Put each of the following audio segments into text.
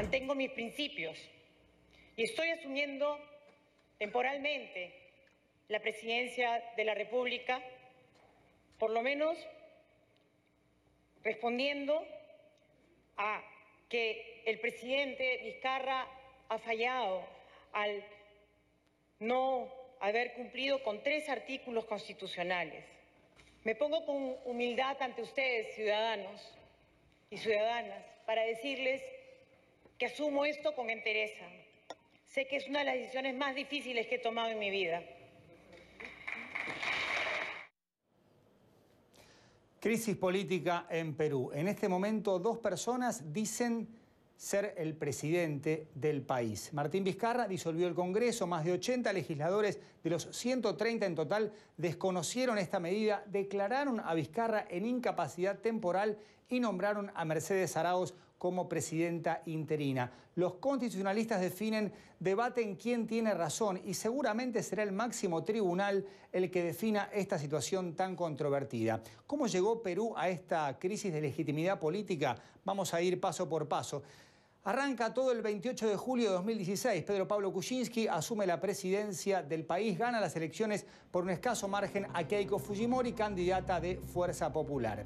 Mantengo mis principios y estoy asumiendo temporalmente la presidencia de la República, por lo menos respondiendo a que el presidente Vizcarra ha fallado al no haber cumplido con tres artículos constitucionales. Me pongo con humildad ante ustedes, ciudadanos y ciudadanas, para decirles que asumo esto con entereza. Sé que es una de las decisiones más difíciles que he tomado en mi vida. Crisis política en Perú. En este momento dos personas dicen ser el presidente del país. Martín Vizcarra disolvió el Congreso, más de 80 legisladores de los 130 en total desconocieron esta medida, declararon a Vizcarra en incapacidad temporal y nombraron a Mercedes Arauz como presidenta interina. Los constitucionalistas definen, debaten quién tiene razón y seguramente será el máximo tribunal el que defina esta situación tan controvertida. ¿Cómo llegó Perú a esta crisis de legitimidad política? Vamos a ir paso por paso. Arranca todo el 28 de julio de 2016. Pedro Pablo Kuczynski asume la presidencia del país, gana las elecciones por un escaso margen a Keiko Fujimori, candidata de Fuerza Popular.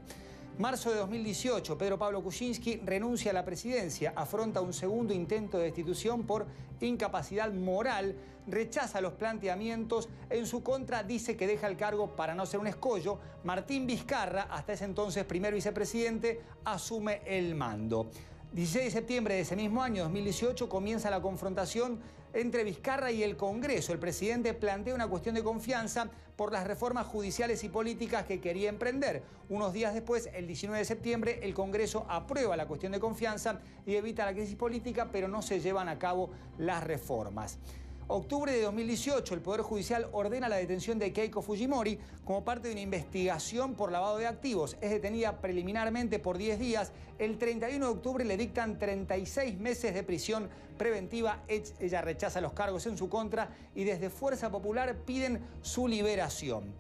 Marzo de 2018, Pedro Pablo Kuczynski renuncia a la presidencia, afronta un segundo intento de destitución por incapacidad moral, rechaza los planteamientos, en su contra dice que deja el cargo para no ser un escollo, Martín Vizcarra, hasta ese entonces primer vicepresidente, asume el mando. 16 de septiembre de ese mismo año, 2018, comienza la confrontación entre Vizcarra y el Congreso. El presidente plantea una cuestión de confianza por las reformas judiciales y políticas que quería emprender. Unos días después, el 19 de septiembre, el Congreso aprueba la cuestión de confianza y evita la crisis política, pero no se llevan a cabo las reformas. Octubre de 2018, el Poder Judicial ordena la detención de Keiko Fujimori como parte de una investigación por lavado de activos. Es detenida preliminarmente por 10 días. El 31 de octubre le dictan 36 meses de prisión preventiva. Ella rechaza los cargos en su contra y desde Fuerza Popular piden su liberación.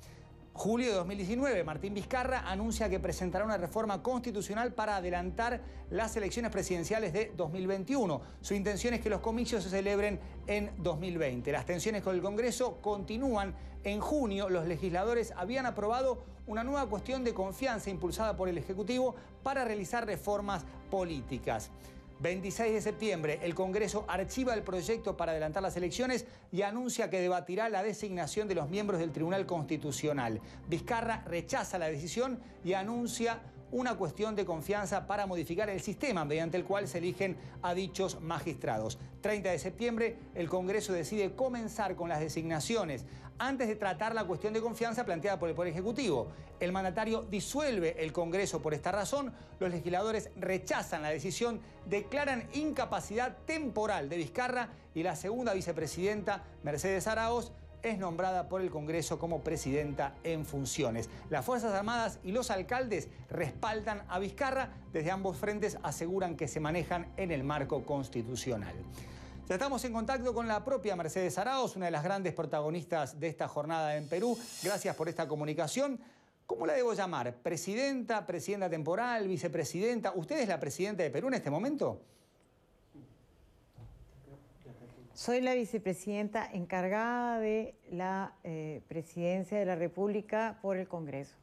Julio de 2019, Martín Vizcarra anuncia que presentará una reforma constitucional para adelantar las elecciones presidenciales de 2021. Su intención es que los comicios se celebren en 2020. Las tensiones con el Congreso continúan. En junio, los legisladores habían aprobado una nueva cuestión de confianza impulsada por el Ejecutivo para realizar reformas políticas. 26 de septiembre, el Congreso archiva el proyecto para adelantar las elecciones y anuncia que debatirá la designación de los miembros del Tribunal Constitucional. Vizcarra rechaza la decisión y anuncia una cuestión de confianza para modificar el sistema mediante el cual se eligen a dichos magistrados. 30 de septiembre, el Congreso decide comenzar con las designaciones antes de tratar la cuestión de confianza planteada por el Poder Ejecutivo. El mandatario disuelve el Congreso por esta razón, los legisladores rechazan la decisión, declaran incapacidad temporal de Vizcarra y la segunda vicepresidenta, Mercedes Araoz, es nombrada por el Congreso como presidenta en funciones. Las Fuerzas Armadas y los alcaldes respaldan a Vizcarra, desde ambos frentes aseguran que se manejan en el marco constitucional. Ya estamos en contacto con la propia Mercedes Araos, una de las grandes protagonistas de esta jornada en Perú. Gracias por esta comunicación. ¿Cómo la debo llamar? ¿Presidenta, presidenta temporal, vicepresidenta? ¿Usted es la presidenta de Perú en este momento? Soy la vicepresidenta encargada de la eh, presidencia de la República por el Congreso.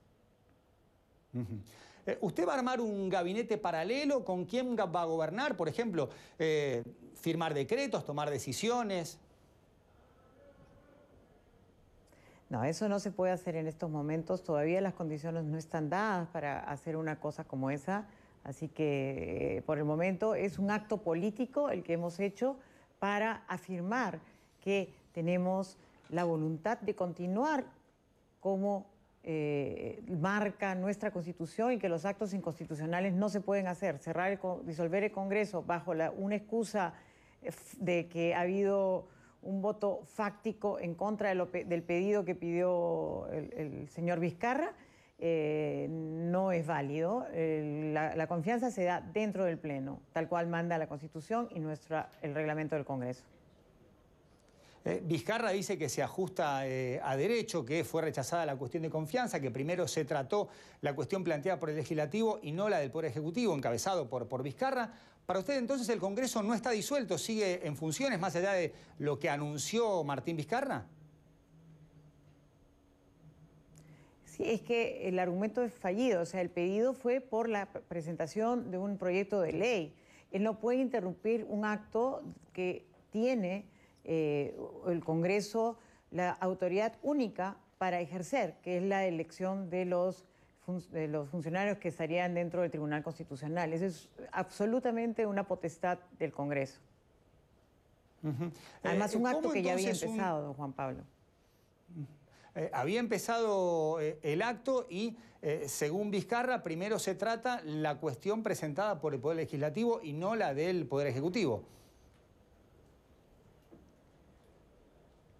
Eh, ¿Usted va a armar un gabinete paralelo? ¿Con quién va a gobernar? Por ejemplo, eh, firmar decretos, tomar decisiones. No, eso no se puede hacer en estos momentos. Todavía las condiciones no están dadas para hacer una cosa como esa. Así que eh, por el momento es un acto político el que hemos hecho para afirmar que tenemos la voluntad de continuar como eh, marca nuestra constitución y que los actos inconstitucionales no se pueden hacer. Cerrar disolver el Congreso bajo la, una excusa eh, de que ha habido un voto fáctico en contra del pedido que pidió el, señor Vizcarra eh, no es válido. la, la, confianza se da dentro del Pleno, tal cual manda la Constitución y nuestra, el reglamento del Congreso. Eh, Vizcarra dice que se ajusta eh, a derecho, que fue rechazada la cuestión de confianza, que primero se trató la cuestión planteada por el legislativo y no la del Poder Ejecutivo, encabezado por, por Vizcarra. Para usted entonces el Congreso no está disuelto, sigue en funciones más allá de lo que anunció Martín Vizcarra. Sí, es que el argumento es fallido, o sea, el pedido fue por la presentación de un proyecto de ley. Él no puede interrumpir un acto que tiene eh, el Congreso la autoridad única para ejercer, que es la elección de los, funcionarios que estarían dentro del Tribunal Constitucional. Esa es absolutamente una potestad del Congreso. Además, eh, un acto que ya había empezado, don Juan Pablo. Eh, había empezado el acto y, según Vizcarra, primero se trata la cuestión presentada por el Poder Legislativo y no la del Poder Ejecutivo.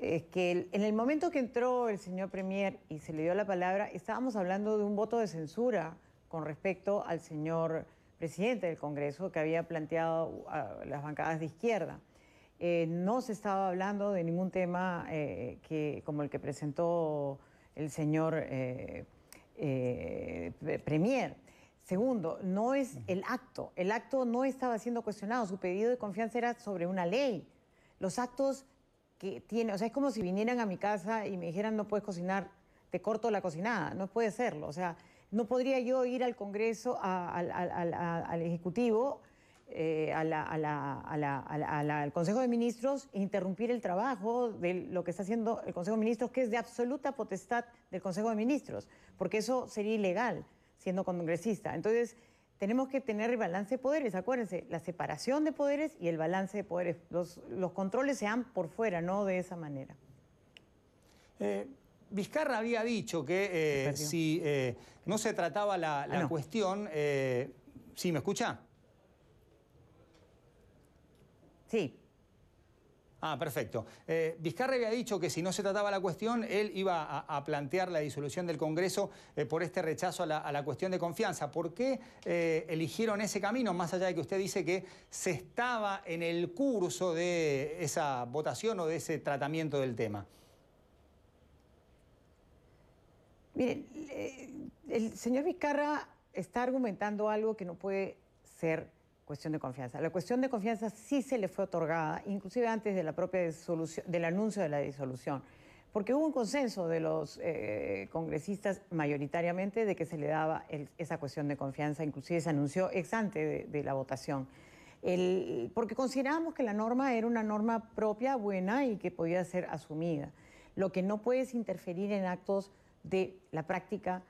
es que en el momento que entró el señor Premier y se le dio la palabra, estábamos hablando de un voto de censura con respecto al señor presidente del Congreso que había planteado las bancadas de izquierda. Eh, no se estaba hablando de ningún tema eh, que, como el que presentó el señor eh, Premier. Segundo, no es el acto. El acto no estaba siendo cuestionado. Su pedido de confianza era sobre una ley. Los actos o sea, es como si vinieran a mi casa y me dijeran no puedes cocinar, te corto la cocinada, no puede serlo, o sea, no podría yo ir al Congreso, al Ejecutivo, al Consejo de Ministros e interrumpir el trabajo de lo que está haciendo el Consejo de Ministros, que es de absoluta potestad del Consejo de Ministros, porque eso sería ilegal siendo congresista. Entonces, tenemos que tener el balance de poderes, acuérdense, la separación de poderes y el balance de poderes. Los, los controles se dan por fuera, no de esa manera. Eh, Vizcarra había dicho que eh, si eh, no se trataba la, ah, cuestión... ¿Sí me escucha? Sí. Ah, perfecto. Eh, Vizcarra había dicho que si no se trataba la cuestión, él iba a, plantear la disolución del Congreso eh, por este rechazo a la, cuestión de confianza. ¿Por qué eh, eligieron ese camino, más allá de que usted dice que se estaba en el curso de esa votación o de ese tratamiento del tema? Mire, el señor Vizcarra está argumentando algo que no puede ser de confianza. La cuestión de confianza sí se le fue otorgada, inclusive antes de la propia del anuncio de la disolución, porque hubo un consenso de los eh, congresistas mayoritariamente de que se le daba esa cuestión de confianza, inclusive se anunció ex ante de, la votación. porque consideramos que la norma era una norma propia, buena y que podía ser asumida. Lo que no puede es interferir en actos de la práctica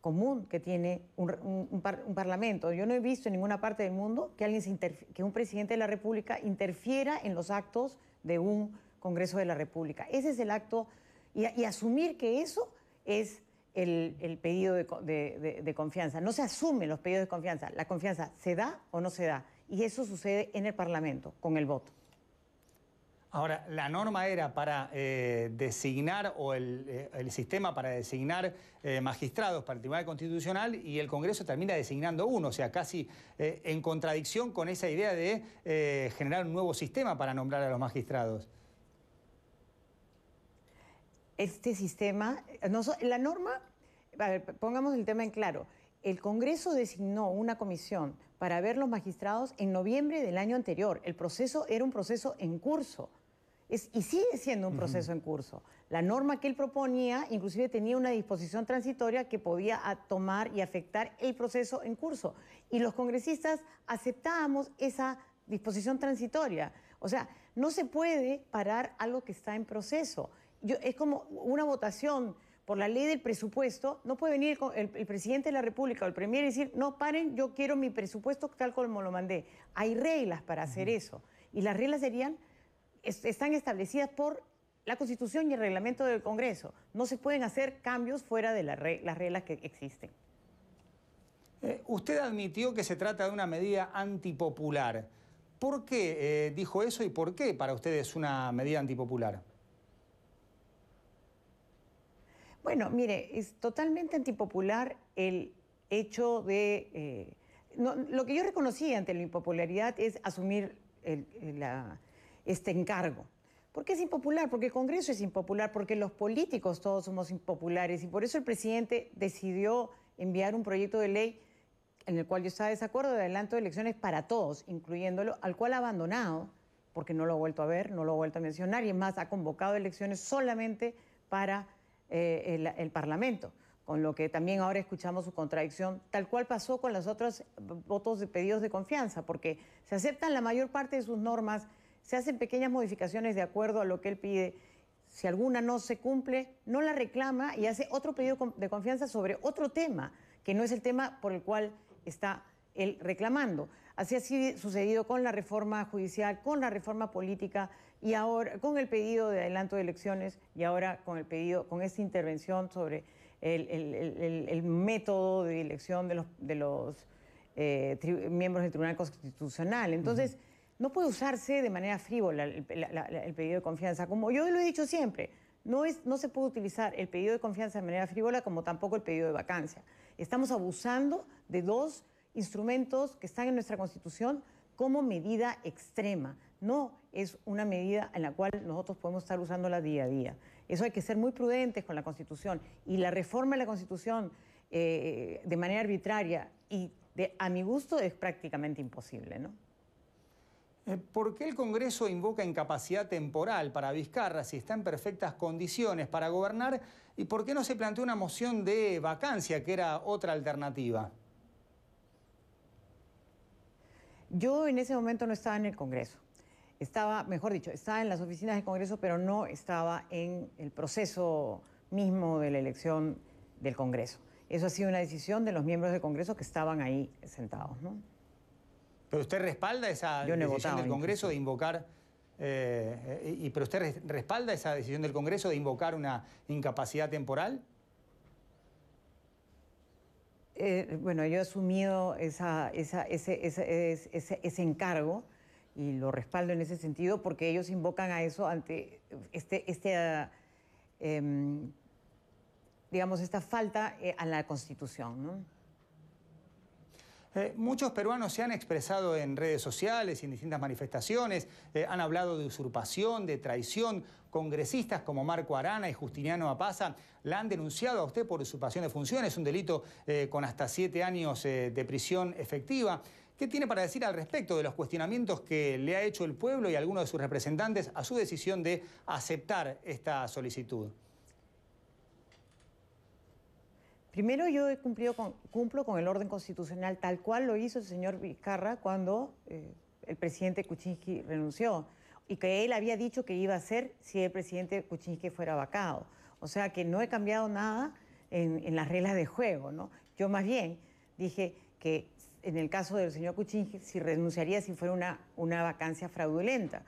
común que tiene un, parlamento. Yo no he visto en ninguna parte del mundo que, alguien que un presidente de la República interfiera en los actos de un Congreso de la República. Ese es el acto y, asumir que eso es el, pedido de, de, confianza. No se asumen los pedidos de confianza. La confianza se da o no se da. Y eso sucede en el Parlamento, con el voto. Ahora, la norma era para eh, designar o eh, el, sistema para designar eh, magistrados para el Tribunal Constitucional y el Congreso termina designando uno, o sea, casi en contradicción con esa idea de generar un nuevo sistema para nombrar a los magistrados. Este sistema, la norma, pongamos el tema en claro, el Congreso designó una comisión para ver los magistrados en noviembre del año anterior. El proceso era un proceso en curso y sigue siendo un proceso en curso. La norma que él proponía inclusive tenía una disposición transitoria que podía tomar y afectar el proceso en curso. Y los congresistas aceptábamos esa disposición transitoria. O sea, no se puede parar algo que está en proceso. es como una votación por la ley del presupuesto, no puede venir el, presidente de la República o el premier y decir, no, paren, yo quiero mi presupuesto tal como lo mandé. Hay reglas para hacer eso. Y las reglas serían están establecidas por la Constitución y el reglamento del Congreso. No se pueden hacer cambios fuera de las reglas que existen. Eh, usted admitió que se trata de una medida antipopular. ¿Por qué eh, dijo eso y por qué para usted es una medida antipopular? Bueno, mire, es totalmente antipopular el hecho de... Eh, lo que yo reconocí ante la impopularidad es asumir la, este encargo. ¿Por qué es impopular? Porque el Congreso es impopular, porque los políticos todos somos impopulares y por eso el presidente decidió enviar un proyecto de ley en el cual yo estaba de desacuerdo de adelanto de elecciones para todos, incluyéndolo, al cual ha abandonado, porque no lo ha vuelto a ver, no lo ha vuelto a mencionar y más ha convocado elecciones solamente para eh, el, el Parlamento con lo que también ahora escuchamos su contradicción, tal cual pasó con los otros eh, votos de pedidos de confianza, porque se aceptan la mayor parte de sus normas se hacen pequeñas modificaciones de acuerdo a lo que él pide. Si alguna no se cumple, no la reclama y hace otro pedido de confianza sobre otro tema, que no es el tema por el cual está él reclamando. Así ha sucedido con la reforma judicial, con la reforma política y ahora con el pedido de adelanto de elecciones y ahora con el pedido, con esta intervención sobre el, método de elección de los, de los eh, miembros del Tribunal Constitucional. Entonces, no puede usarse de manera frívola el, pedido de confianza. Como yo lo he dicho siempre, no, se puede utilizar el pedido de confianza de manera frívola como tampoco el pedido de vacancia. Estamos abusando de dos instrumentos que están en nuestra Constitución como medida extrema. No es una medida en la cual nosotros podemos estar usándola día a día. Eso hay que ser muy prudentes con la Constitución. Y la reforma de la Constitución eh, de manera arbitraria y a mi gusto es prácticamente imposible, ¿no? Eh, ¿Por qué el Congreso invoca incapacidad temporal para Vizcarra si está en perfectas condiciones para gobernar? ¿Y por qué no se planteó una moción de vacancia, que era otra alternativa? Yo en ese momento no estaba en el Congreso. Estaba, mejor dicho, estaba en las oficinas del Congreso, pero no estaba en el proceso mismo de la elección del Congreso. Eso ha sido una decisión de los miembros del Congreso que estaban ahí sentados. ¿no? Pero usted respalda esa decisión del Congreso de invocar. Eh, eh, y, ¿Pero usted respalda esa decisión del Congreso de invocar una incapacidad temporal? Eh, bueno, yo he asumido ese, encargo y lo respaldo en ese sentido porque ellos invocan a eso ante este, este em, digamos, esta falta a la Constitución, eh, muchos peruanos se han expresado en redes sociales y en distintas manifestaciones, eh, han hablado de usurpación, de traición. Congresistas como Marco Arana y Justiniano Apaza la han denunciado a usted por usurpación de funciones, un delito eh, con hasta siete años de prisión efectiva. ¿Qué tiene para decir al respecto de los cuestionamientos que le ha hecho el pueblo y algunos de sus representantes a su decisión de aceptar esta solicitud? Primero yo he cumplido con, cumplo con el orden constitucional tal cual lo hizo el señor Vizcarra cuando eh, el presidente Kuczynski renunció y que él había dicho que iba a hacer si el presidente Kuczynski fuera vacado. O sea que no he cambiado nada en, las reglas de juego, ¿no? Yo más bien dije que en el caso del señor Kuczynski si renunciaría si fuera una, una vacancia fraudulenta,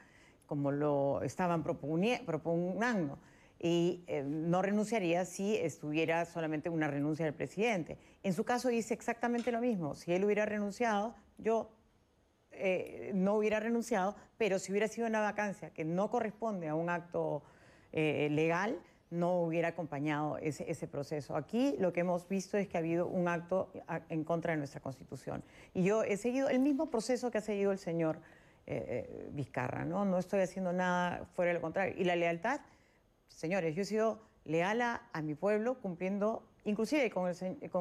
como lo estaban proponiendo y eh, no renunciaría si estuviera solamente una renuncia del presidente. En su caso dice exactamente lo mismo. Si él hubiera renunciado, yo eh, no hubiera renunciado, pero si hubiera sido una vacancia que no corresponde a un acto eh, legal, no hubiera acompañado ese, proceso. Aquí lo que hemos visto es que ha habido un acto en contra de nuestra Constitución. Y yo he seguido el mismo proceso que ha seguido el señor Vizcarra, ¿no? No estoy haciendo nada fuera de lo contrario. Y la lealtad señores, yo he sido leal a, mi pueblo cumpliendo, inclusive con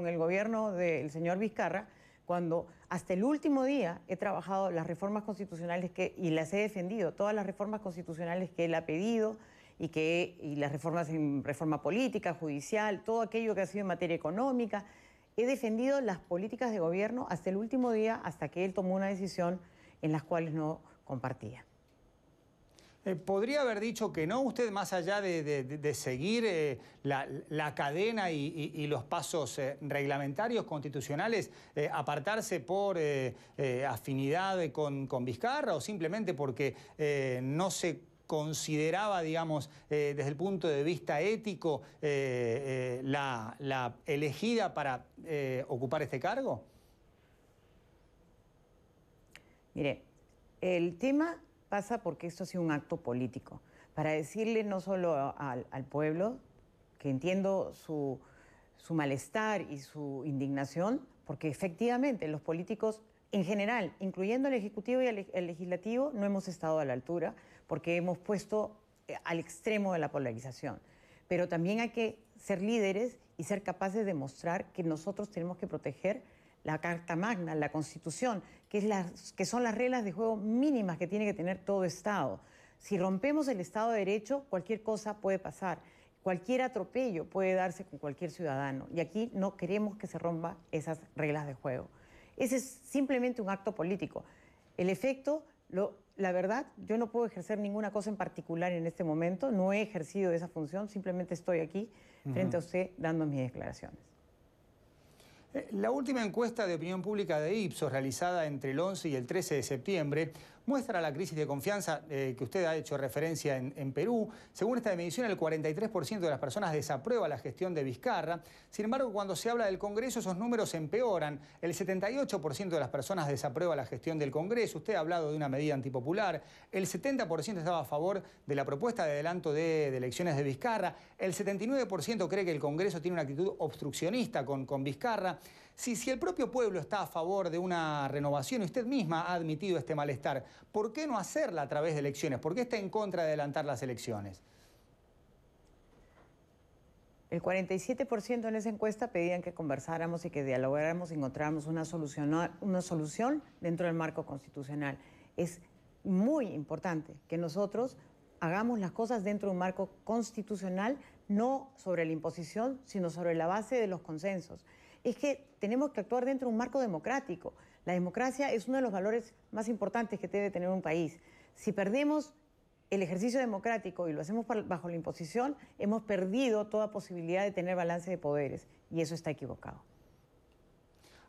el, gobierno del señor Vizcarra, cuando hasta el último día he trabajado las reformas constitucionales que, y las he defendido, todas las reformas constitucionales que él ha pedido y, que, y las reformas en reforma política, judicial, todo aquello que ha sido en materia económica. He defendido las políticas de gobierno hasta el último día, hasta que él tomó una decisión en las cuales no compartía. Eh, ¿Podría haber dicho que no usted, más allá de, seguir eh, la, cadena y, los pasos eh, reglamentarios constitucionales, apartarse por afinidad con, Vizcarra o simplemente porque no se consideraba, digamos, desde el punto de vista ético, la, elegida para ocupar este cargo? Mire, el tema pasa porque esto ha sido un acto político, para decirle no solo al, pueblo, que entiendo su, su malestar y su indignación, porque efectivamente los políticos en general, incluyendo el Ejecutivo y el Legislativo, no hemos estado a la altura porque hemos puesto eh, al extremo de la polarización. Pero también hay que ser líderes y ser capaces de mostrar que nosotros tenemos que proteger la Carta Magna, la Constitución, que, son las reglas de juego mínimas que tiene que tener todo Estado. Si rompemos el Estado de Derecho, cualquier cosa puede pasar. Cualquier atropello puede darse con cualquier ciudadano. Y aquí no queremos que se rompa esas reglas de juego. Ese es simplemente un acto político. El efecto, la verdad, yo no puedo ejercer ninguna cosa en particular en este momento. No he ejercido esa función, simplemente estoy aquí frente a usted dando mis declaraciones. Eh, la última encuesta de opinión pública de Ipsos, realizada entre el 11 y el 13 de septiembre, muestra la crisis de confianza eh, que usted ha hecho referencia en, Perú. Según esta medición, el 43% de las personas desaprueba la gestión de Vizcarra. Sin embargo, cuando se habla del Congreso, esos números empeoran. El 78% de las personas desaprueba la gestión del Congreso. Usted ha hablado de una medida antipopular. El 70% estaba a favor de la propuesta de adelanto de, elecciones de Vizcarra. El 79% cree que el Congreso tiene una actitud obstruccionista con, con Vizcarra. Si, el propio pueblo está a favor de una renovación y usted misma ha admitido este malestar, ¿por qué no hacerla a través de elecciones? ¿Por qué está en contra de adelantar las elecciones? El 47% en esa encuesta pedían que conversáramos y que dialogáramos y encontráramos una solución, una solución dentro del marco constitucional. Es muy importante que nosotros hagamos las cosas dentro de un marco constitucional, no sobre la imposición, sino sobre la base de los consensos es que tenemos que actuar dentro de un marco democrático. La democracia es uno de los valores más importantes que debe tener un país. Si perdemos el ejercicio democrático y lo hacemos bajo la imposición, hemos perdido toda posibilidad de tener balance de poderes y eso está equivocado.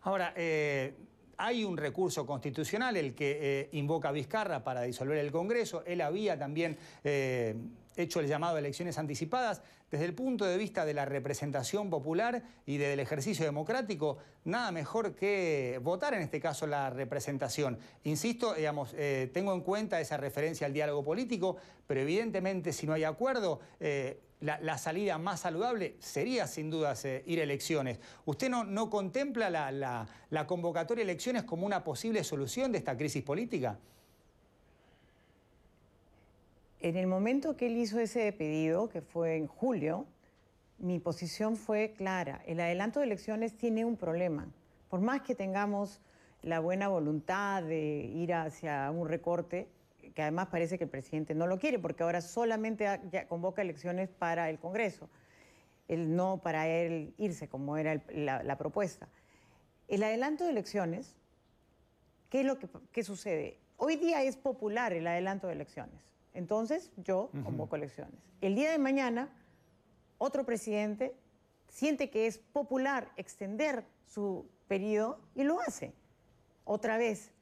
Ahora, eh, hay un recurso constitucional, el que eh, invoca Vizcarra para disolver el Congreso. Él había también eh, hecho el llamado a elecciones anticipadas, desde el punto de vista de la representación popular y del ejercicio democrático, nada mejor que votar en este caso la representación. Insisto, digamos, eh, tengo en cuenta esa referencia al diálogo político, pero evidentemente si no hay acuerdo... Eh, la, salida más saludable sería sin dudas eh, ir a elecciones. ¿Usted no, contempla la, la convocatoria de elecciones como una posible solución de esta crisis política? En el momento que él hizo ese pedido, que fue en julio, mi posición fue clara. El adelanto de elecciones tiene un problema. Por más que tengamos la buena voluntad de ir hacia un recorte, que además parece que el presidente no lo quiere, porque ahora solamente convoca elecciones para el Congreso, el no para él irse, como era la, propuesta. El adelanto de elecciones, ¿qué es lo que qué sucede? Hoy día es popular el adelanto de elecciones. Entonces yo convoco colecciones. El día de mañana, otro presidente siente que es popular extender su periodo y lo hace. Otra vez,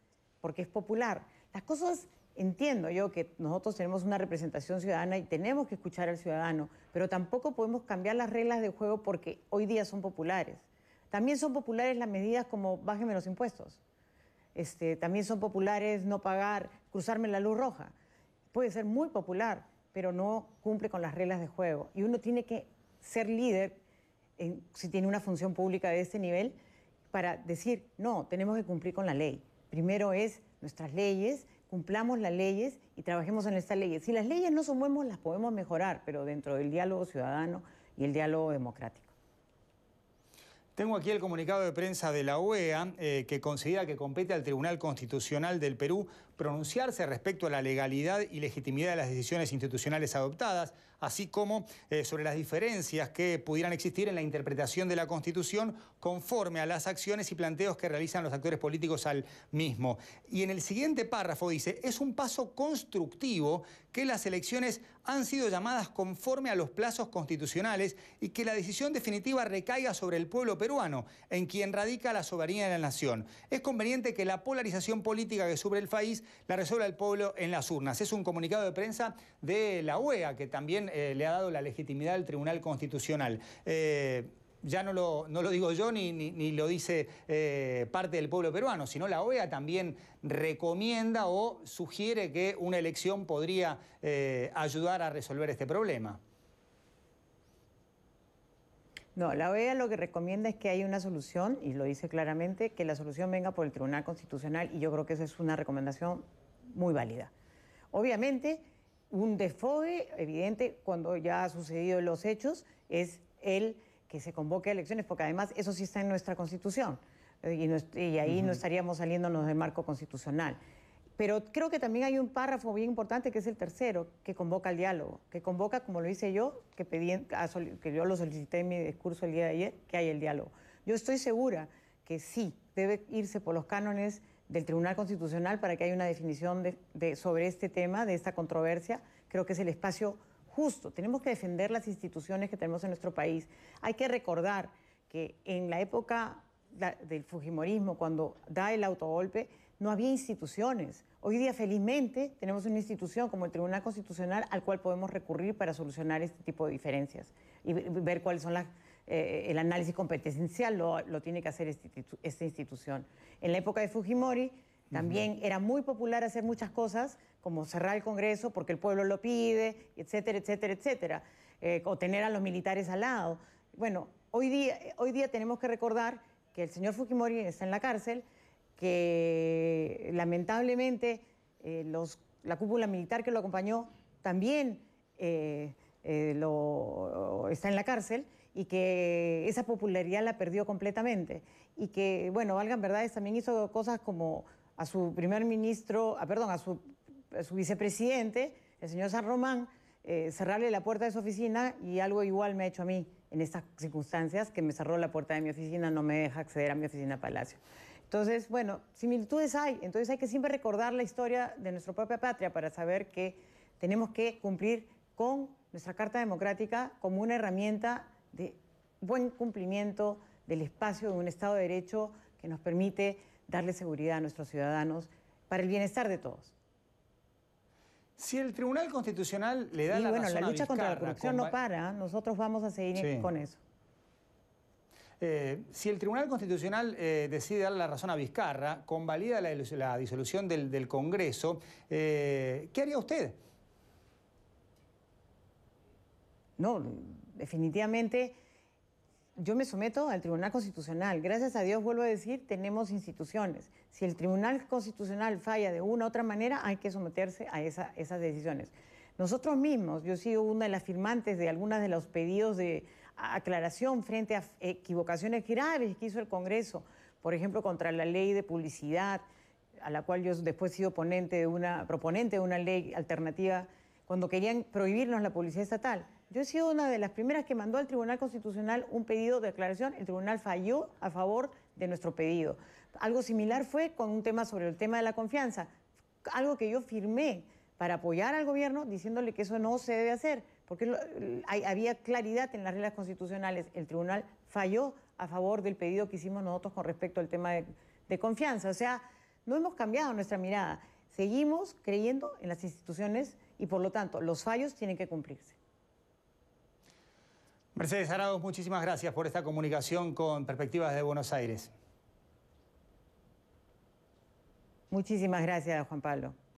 porque es popular. Las cosas, entiendo yo que nosotros tenemos una representación ciudadana y tenemos que escuchar al ciudadano, pero tampoco podemos cambiar las reglas de juego porque hoy día son populares. También son populares las medidas como bájeme los impuestos. Este, también son populares no pagar, cruzarme la luz roja puede ser muy popular, pero no cumple con las reglas de juego. Y uno tiene que ser líder, si tiene una función pública de este nivel, para decir, no, tenemos que cumplir con la ley. Primero es nuestras leyes, cumplamos las leyes y trabajemos en estas leyes. Si las leyes no son buenas, las podemos mejorar, pero dentro del diálogo ciudadano y el diálogo democrático. Tengo aquí el comunicado de prensa de la OEA eh, que considera que compete al Tribunal Constitucional del Perú pronunciarse respecto a la legalidad y legitimidad de las decisiones institucionales adoptadas así como eh, sobre las diferencias que pudieran existir en la interpretación de la Constitución conforme a las acciones y planteos que realizan los actores políticos al mismo. Y en el siguiente párrafo dice, es un paso constructivo que las elecciones han sido llamadas conforme a los plazos constitucionales y que la decisión definitiva recaiga sobre el pueblo peruano, en quien radica la soberanía de la nación. Es conveniente que la polarización política que sube el país la resuelva el pueblo en las urnas. Es un comunicado de prensa de la UEA que también eh, le ha dado la legitimidad al Tribunal Constitucional. Eh, ya no lo, no lo, digo yo ni, lo dice eh, parte del pueblo peruano, sino la OEA también recomienda o sugiere que una elección podría ayudar a resolver este problema. No, la OEA lo que recomienda es que hay una solución, y lo dice claramente, que la solución venga por el Tribunal Constitucional, y yo creo que esa es una recomendación muy válida. Obviamente, un desfogue evidente cuando ya ha sucedido los hechos es el que se convoque a elecciones, porque además eso sí está en nuestra constitución eh, y, ahí no estaríamos saliéndonos del marco constitucional. Pero creo que también hay un párrafo bien importante que es el tercero, que convoca al diálogo, que convoca, como lo hice yo, que, que yo lo solicité en mi discurso el día de ayer, que hay el diálogo. Yo estoy segura que sí, debe irse por los cánones del Tribunal Constitucional para que haya una definición sobre este tema, de esta controversia. Creo que es el espacio justo. Tenemos que defender las instituciones que tenemos en nuestro país. Hay que recordar que en la época del Fujimorismo, cuando da el autogolpe, no había instituciones. Hoy día, felizmente, tenemos una institución como el Tribunal Constitucional al cual podemos recurrir para solucionar este tipo de diferencias y ver cuáles son las eh, el análisis competencial lo, tiene que hacer este esta institución. En la época de Fujimori también era muy popular hacer muchas cosas, como cerrar el Congreso porque el pueblo lo pide, etcétera, etcétera, etcétera, eh, o tener a los militares al lado. Bueno, hoy día, eh, hoy día tenemos que recordar que el señor Fujimori está en la cárcel, que lamentablemente la cúpula militar que lo acompañó también está en la cárcel y que esa popularidad la perdió completamente. Y que, bueno, valgan verdades, también hizo cosas como a su primer ministro, ah, a perdón, a su, vicepresidente, el señor San Román, eh, cerrarle la puerta de su oficina y algo igual me ha hecho a mí en estas circunstancias, que me cerró la puerta de mi oficina, no me deja acceder a mi oficina Palacio. Entonces, bueno, similitudes hay, entonces hay que siempre recordar la historia de nuestra propia patria para saber que tenemos que cumplir con nuestra Carta Democrática como una herramienta de buen cumplimiento del espacio de un Estado de Derecho que nos permite darle seguridad a nuestros ciudadanos para el bienestar de todos. Si el Tribunal Constitucional le da y la bueno, la lucha contra la corrupción no para, nosotros vamos a seguir con eso. Eh, si el Tribunal Constitucional eh, decide dar la razón a Vizcarra, convalida la, disolución del, Congreso, eh, ¿qué haría usted? No, definitivamente yo me someto al Tribunal Constitucional. Gracias a Dios, vuelvo a decir, tenemos instituciones. Si el Tribunal Constitucional falla de una u otra manera, hay que someterse a esas decisiones. Nosotros mismos, yo he sido una de las firmantes de algunos de los pedidos de aclaración frente a equivocaciones graves que hizo el Congreso, por ejemplo, contra la ley de publicidad, a la cual yo después he sido de una, proponente de una ley alternativa, cuando querían prohibirnos la publicidad estatal. Yo he sido una de las primeras que mandó al Tribunal Constitucional un pedido de aclaración. El tribunal falló a favor de nuestro pedido. Algo similar fue con un tema sobre el tema de la confianza, algo que yo firmé para apoyar al gobierno diciéndole que eso no se debe hacer, porque había claridad en las reglas constitucionales. El tribunal falló a favor del pedido que hicimos nosotros con respecto al tema de confianza. O sea, no hemos cambiado nuestra mirada. Seguimos creyendo en las instituciones y por lo tanto los fallos tienen que cumplirse. Mercedes Arados, muchísimas gracias por esta comunicación con Perspectivas de Buenos Aires. Muchísimas gracias, Juan Pablo.